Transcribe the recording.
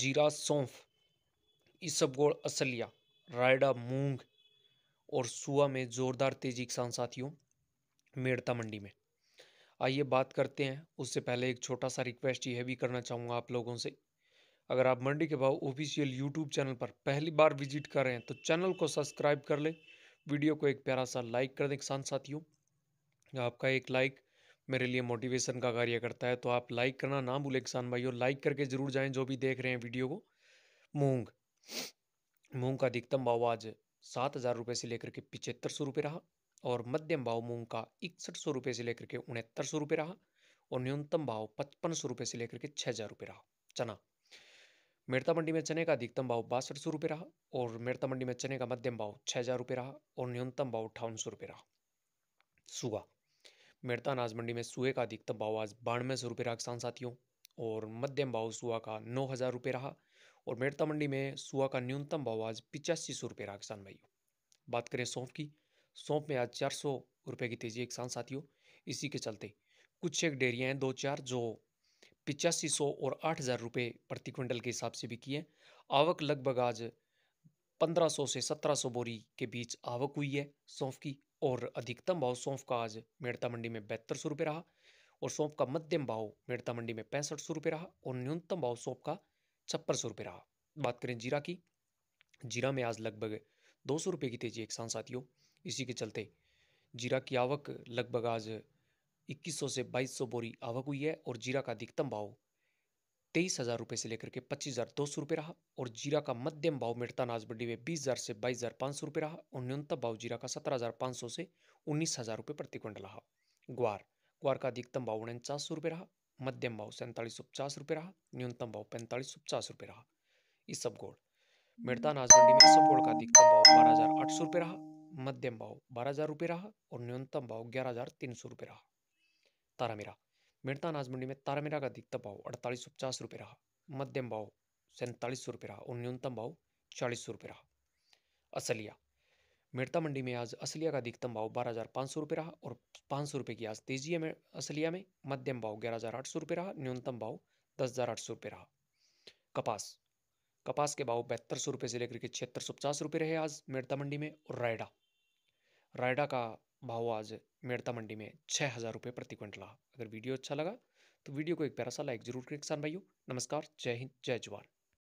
जीरा सौंफ इसबगोल असलिया रायडा मूंग और सुआ में ज़ोरदार तेज़ी किसान साथियों मेड़ता मंडी में आइए बात करते हैं उससे पहले एक छोटा सा रिक्वेस्ट यह भी करना चाहूँगा आप लोगों से अगर आप मंडी के भाव ऑफिशियल यूट्यूब चैनल पर पहली बार विजिट कर रहे हैं तो चैनल को सब्सक्राइब कर लें वीडियो को एक प्यारा सा लाइक कर दें किसान साथियों आपका एक लाइक मेरे लिए मोटिवेशन का कार्य करता है तो आप लाइक करना ना भूलें किसान और लाइक करके ज़रूर जाएं जो भी देख रहे हैं वीडियो को मूंग मूंग का अधिकतम भाव आज सात हज़ार रुपये से लेकर के पिचहत्तर सौ रुपये रहा और मध्यम भाव मूंग का इकसठ सौ रुपये से लेकर के उनहत्तर सौ रुपये रहा और न्यूनतम भाव पचपन सौ रुपये से लेकर के छः हज़ार रुपये रहा चना मेड़ता मंडी में चने का अधिकतम भाव बासठ सौ रुपये रहा और मेड़ता मंडी में चने का मध्यम भाव छः हज़ार रुपये रहा और न्यूनतम भाव अठावन सौ रुपये रहा सुगा मेड़ता अनाज मंडी में सुए का अधिकतम भाव आज बानवे सौ रुपये रहा किसान साथियों और मध्यम भाव सुआ का नौ हज़ार रुपये रहा और मेड़ता मंडी में सुआ का न्यूनतम भाव आज पिचासी सौ रुपये रहा किसान भाइयों बात करें सौंफ की सौंफ में आज चार सौ रुपये की तेजी है किसान साथियों इसी के चलते कुछ एक डेयरियाँ हैं दो चार जो पिचासी सौ और आठ हज़ार रुपये प्रति क्विंटल के हिसाब से बिकी है आवक लगभग आज पंद्रह सौ से सत्रह सौ बोरी के बीच आवक हुई है सौंफ की और अधिकतम भाव सौंफ का आज मेड़ता मंडी में बहत्तर सौ रुपये रहा और सौंफ का मध्यम भाव मेड़ता मंडी में पैंसठ सौ रुपये रहा और न्यूनतम भाव सौंफ का छप्पन सौ रुपये रहा बात करें जीरा की जीरा में आज लगभग दो सौ रुपये की तेजी एक साथ साथियों इसी के चलते जीरा की आवक लगभग आज इक्कीस सौ से बाईस सौ बोरी आवक हुई है और जीरा का अधिकतम भाव तेईस हज़ार रुपये से लेकर के पच्चीस हज़ार दो सौ रुपये रहा और जीरा का मध्यम भाव मिर्ता नाज मंडी में बीस हज़ार से बाईस हज़ार पाँच सौ रुपये रहा और न्यूनतम भाव जीरा का सत्रह हज़ार पाँच सौ से उन्नीस हज़ार रुपये प्रति क्विंटल रहा ग्वार ग्वार का अधिकतम भाव उनचास सौ रुपये रहा मध्यम भाव सैंतालीस सौ पचास रुपये रहा न्यूनतम भाव पैंतालीस सौ पचास रुपये रहा इस सब गोड़ मिर्ता नाज मंडी में इसब का अधिकतम भाव बारह हज़ार आठ सौ रुपये रहा मध्यम भाव बारह हज़ार रुपये रहा और न्यूनतम भाव ग्यारह हज़ार तीन सौ रुपये रहा तारा मेरा मिर्ता अनाज मंडी में तारा का अधिकतम भाव अड़तालीस सौ पचास रुपये रहा मध्यम भाव सैंतालीस सौ रुपये रहा और न्यूनतम भाव चालीस सौ रुपये रहा असलिया मिर्ता मंडी में आज असलिया का अधिकतम भाव बारह हज़ार पाँच सौ रुपये रहा और पाँच सौ रुपये की आज तेजी में असलिया में मध्यम भाव ग्यारह हज़ार आठ सौ रुपये रहा न्यूनतम भाव दस हज़ार आठ सौ रुपये रहा कपास कपास के भाव बहत्तर सौ रुपये से लेकर के छिहत्तर सौ पचास रुपये रहे आज मिर्ता मंडी में और रायडा रायडा का भाव आज मेड़ता मंडी में छः हज़ार रुपये प्रति क्विंटल रहा अगर वीडियो अच्छा लगा तो वीडियो को एक प्यारा सा लाइक जरूर करें किसान भाइयों नमस्कार जय हिंद जय जवान